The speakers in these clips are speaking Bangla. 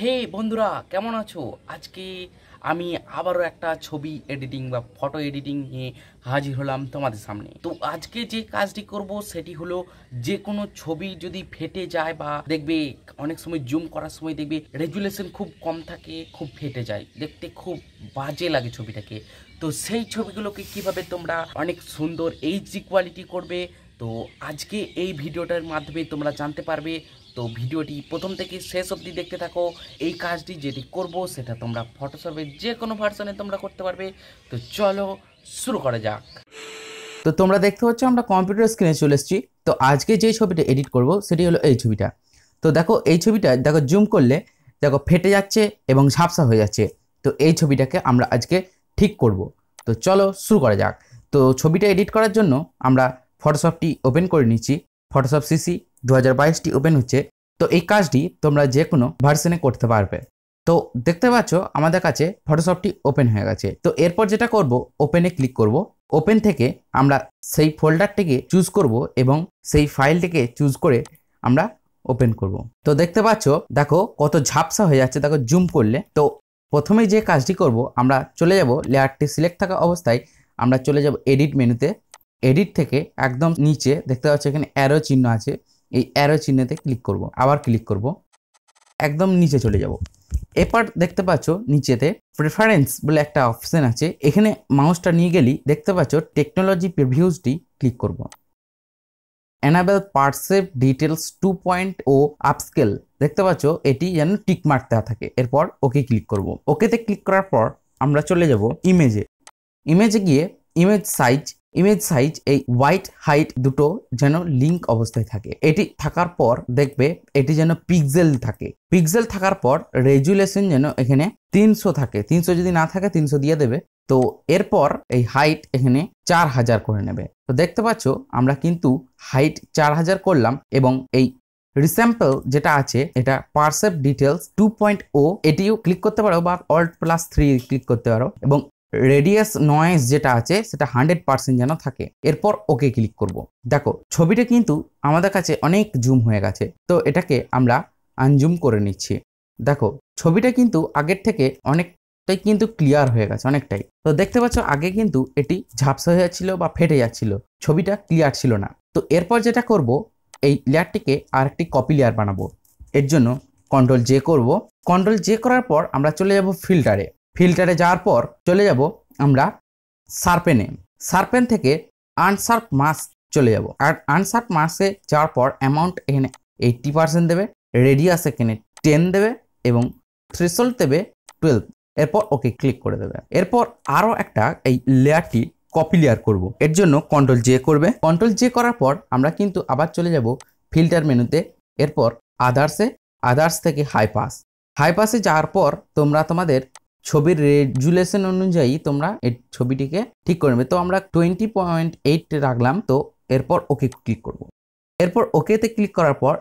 হে বন্ধুরা কেমন আছো আজকে আমি আবারও একটা ছবি এডিটিং বা ফটো এডিটিং নিয়ে হাজির হলাম তোমাদের সামনে তো আজকে যে কাজটি করব সেটি হলো যে কোনো ছবি যদি ফেটে যায় বা দেখবে অনেক সময় জুম করার সময় দেখবে রেজুলেশন খুব কম থাকে খুব ফেটে যায় দেখতে খুব বাজে লাগে ছবিটাকে তো সেই ছবিগুলোকে কিভাবে তোমরা অনেক সুন্দর এইচডি কোয়ালিটি করবে তো আজকে এই ভিডিওটার মাধ্যমে তোমরা জানতে পারবে তো ভিডিওটি প্রথম থেকে শেষ অবধি দেখতে থাকো এই কাজটি যেটি করব সেটা তোমরা ফটোশপের যে কোনো ভার্সনে তোমরা করতে পারবে তো চলো শুরু করা যাক তো তোমরা দেখতে পাচ্ছ আমরা কম্পিউটার স্ক্রিনে চলে এসেছি তো আজকে যে ছবিটা এডিট করব সেটি হলো এই ছবিটা তো দেখো এই ছবিটা দেখো জুম করলে দেখো ফেটে যাচ্ছে এবং ঝাপসা হয়ে যাচ্ছে তো এই ছবিটাকে আমরা আজকে ঠিক করব তো চলো শুরু করা যাক তো ছবিটা এডিট করার জন্য আমরা ফটোশপটি ওপেন করে নিচ্ছি ফটোশপ সিসি দু হাজার বাইশটি ওপেন হচ্ছে তো এই কাজটি তোমরা যে কোনো ভার্সনে করতে পারবে তো দেখতে পাচ্ছ আমাদের কাছে ফটোশপটি ওপেন হয়ে গেছে তো এরপর যেটা করব ওপেনে ক্লিক করব ওপেন থেকে আমরা সেই ফোল্ডারটিকে চুজ করব এবং সেই ফাইলটিকে চুজ করে আমরা ওপেন করব তো দেখতে পাচ্ছ দেখো কত ঝাপসা হয়ে যাচ্ছে দেখো জুম করলে তো প্রথমে যে কাজটি করব আমরা চলে যাব লেয়ারটি সিলেক্ট থাকা অবস্থায় আমরা চলে যাব এডিট মেনুতে এডিট থেকে একদম নিচে দেখতে পাচ্ছ এখানে অ্যারো চিহ্ন আছে এই অ্যারো চিহ্নেতে ক্লিক করব আবার ক্লিক করব একদম নিচে চলে যাব এরপর দেখতে পাচ্ছ নিচেতে প্রেফারেন্স বলে একটা অপশান আছে এখানে মাউসটা নিয়ে গেলি দেখতে পাচ্ছ টেকনোলজি প্রিভিউসটি ক্লিক করব enable preserve details two point o upscale দেখতে পাচ্ছ এটি যেন টিক মার্ক দেওয়া থাকে এরপর ওকে ক্লিক করব ওকেতে ক্লিক করার পর আমরা চলে যাব ইমেজে ইমেজে গিয়ে ইমেজ সাইজ ইমেজ সাইজ এই হোয়াইট হাইট দুটো যেন লিঙ্ক অবস্থায় থাকে এটি থাকার পর দেখবে এটি যেন পিক্সেল থাকে পিক্সেল থাকার পর রেজুলেশন যেন এখানে তিনশো থাকে তিনশো যদি না থাকে তিনশো দিয়ে দেবে তো এরপর এই হাইট এখানে চার হাজার করে নেবে তো দেখতে পাচ্ছ আমরা কিন্তু হাইট চার হাজার করলাম এবং এই রিস্যাম্পল যেটা আছে এটা preserve details two point o এটিও ক্লিক করতে পারো বা অল্ট প্লাস থ্রি ক্লিক করতে পারো এবং রেডিয়াস নয়েজ যেটা আছে সেটা হান্ড্রেড পার্সেন্ট যেন থাকে এরপর ওকে ক্লিক করব। দেখো ছবিটা কিন্তু আমাদের কাছে অনেক জুম হয়ে গেছে তো এটাকে আমরা আনজুম করে নিচ্ছি দেখো ছবিটা কিন্তু আগের থেকে অনেকটাই কিন্তু ক্লিয়ার হয়ে গেছে অনেকটাই তো দেখতে পাচ্ছ আগে কিন্তু এটি ঝাপসা হয়ে যাচ্ছিলো বা ফেটে যাচ্ছিল ছবিটা ক্লিয়ার ছিল না তো এরপর যেটা করব এই লেয়ারটিকে আর একটি কপি লেয়ার বানাবো এর জন্য কন্ট্রোল জে করব কন্ট্রোল জে করার পর আমরা চলে যাব ফিল্টারে ফিল্টারে যাওয়ার পর চলে যাব আমরা সার্পেনে সার্পেন থেকে আনসার্প মাস চলে যাব আর আনসার্প মাসে যাওয়ার পর অ্যামাউন্ট এখানে এইট্টি পার্সেন্ট দেবে রেডিয়াস এখানে টেন দেবে এবং থ্রিসল দেবে টুয়েলভ এরপর ওকে ক্লিক করে দেবে এরপর আরও একটা এই লেয়ারটি কপি লেয়ার করব। এর জন্য কন্ট্রোল জে করবে কন্ট্রোল জে করার পর আমরা কিন্তু আবার চলে যাব ফিল্টার মেনুতে এরপর আদার্সে আদার্স থেকে হাইপাস হাইপাসে যাওয়ার পর তোমরা তোমাদের ছবির রেজুলেশন অনুযায়ী তোমরা এই ছবিটিকে ঠিক করে নেবে তো আমরা টোয়েন্টি পয়েন্ট এইট রাখলাম তো এরপর ওকে ক্লিক করব। এরপর ওকেতে ক্লিক করার পর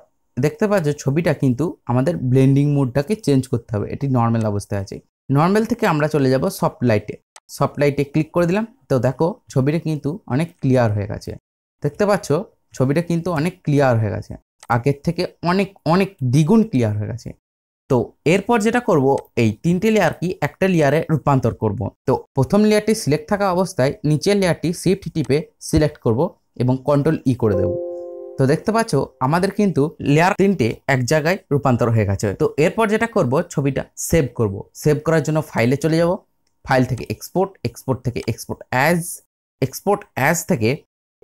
দেখতে পাচ্ছ ছবিটা কিন্তু আমাদের ব্লেন্ডিং মোডটাকে চেঞ্জ করতে হবে এটি নর্মাল অবস্থায় আছে নর্মাল থেকে আমরা চলে যাব সফট লাইটে সফট লাইটে ক্লিক করে দিলাম তো দেখো ছবিটা কিন্তু অনেক ক্লিয়ার হয়ে গেছে দেখতে পাচ্ছ ছবিটা কিন্তু অনেক ক্লিয়ার হয়ে গেছে আগের থেকে অনেক অনেক দ্বিগুণ ক্লিয়ার হয়ে গেছে তো এরপর যেটা করব এই তিনটে কি একটা লেয়ারে রূপান্তর করব তো প্রথম লেয়ারটি সিলেক্ট থাকা অবস্থায় নিচের লেয়ারটি সিফট টিপে সিলেক্ট করব এবং কন্ট্রোল ই e করে দেব তো দেখতে পাচ্ছ আমাদের কিন্তু লেয়ার তিনটে এক জায়গায় রূপান্তর হয়ে গেছে তো এরপর যেটা করব ছবিটা সেভ করব সেভ করার জন্য ফাইলে চলে যাব ফাইল থেকে এক্সপোর্ট এক্সপোর্ট থেকে এক্সপোর্ট অ্যাজ এক্সপোর্ট অ্যাজ থেকে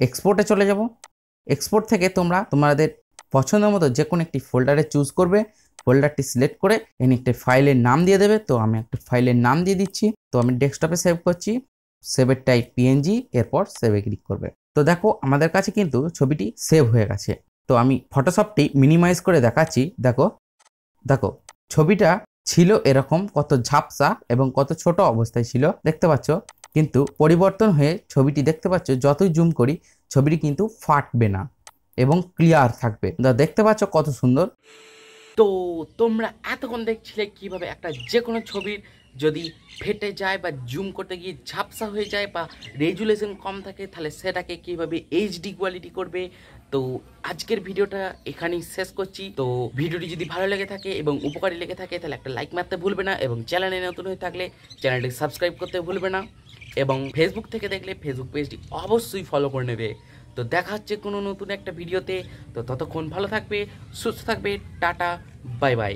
এক্সপোর্টে চলে যাব এক্সপোর্ট থেকে তোমরা তোমাদের পছন্দ মতো যে কোনো একটি ফোল্ডারে চুজ করবে ফোল্ডারটি সিলেক্ট করে এখানে একটা ফাইলের নাম দিয়ে দেবে তো আমি একটা ফাইলের নাম দিয়ে দিচ্ছি তো আমি ডেস্কটপে সেভ করছি সেভের টাইপ পিএনজি এরপর সেভে ক্লিক করবে তো দেখো আমাদের কাছে কিন্তু ছবিটি সেভ হয়ে গেছে তো আমি ফটোশপটি মিনিমাইজ করে দেখাচ্ছি দেখো দেখো ছবিটা ছিল এরকম কত ঝাপসা এবং কত ছোট অবস্থায় ছিল দেখতে পাচ্ছ কিন্তু পরিবর্তন হয়ে ছবিটি দেখতে পাচ্ছ যতই জুম করি ছবিটি কিন্তু ফাটবে না এবং ক্লিয়ার থাকবে দেখতে পাচ্ছ কত সুন্দর তো তোমরা এতক্ষণ দেখছিলে কিভাবে একটা যে কোনো ছবির যদি ফেটে যায় বা জুম করতে গিয়ে ঝাপসা হয়ে যায় বা রেজুলেশন কম থাকে তাহলে সেটাকে কীভাবে এইচডি কোয়ালিটি করবে তো আজকের ভিডিওটা এখানেই শেষ করছি তো ভিডিওটি যদি ভালো লেগে থাকে এবং উপকারী লেগে থাকে তাহলে একটা লাইক মারতে ভুলবে না এবং চ্যানেলে নতুন হয়ে থাকলে চ্যানেলটি সাবস্ক্রাইব করতে ভুলবে না এবং ফেসবুক থেকে দেখলে ফেসবুক পেজটি অবশ্যই ফলো করে নেবে তো দেখা হচ্ছে কোনো নতুন একটা ভিডিওতে তো ততক্ষণ ভালো থাকবে সুস্থ থাকবে টাটা বাই বাই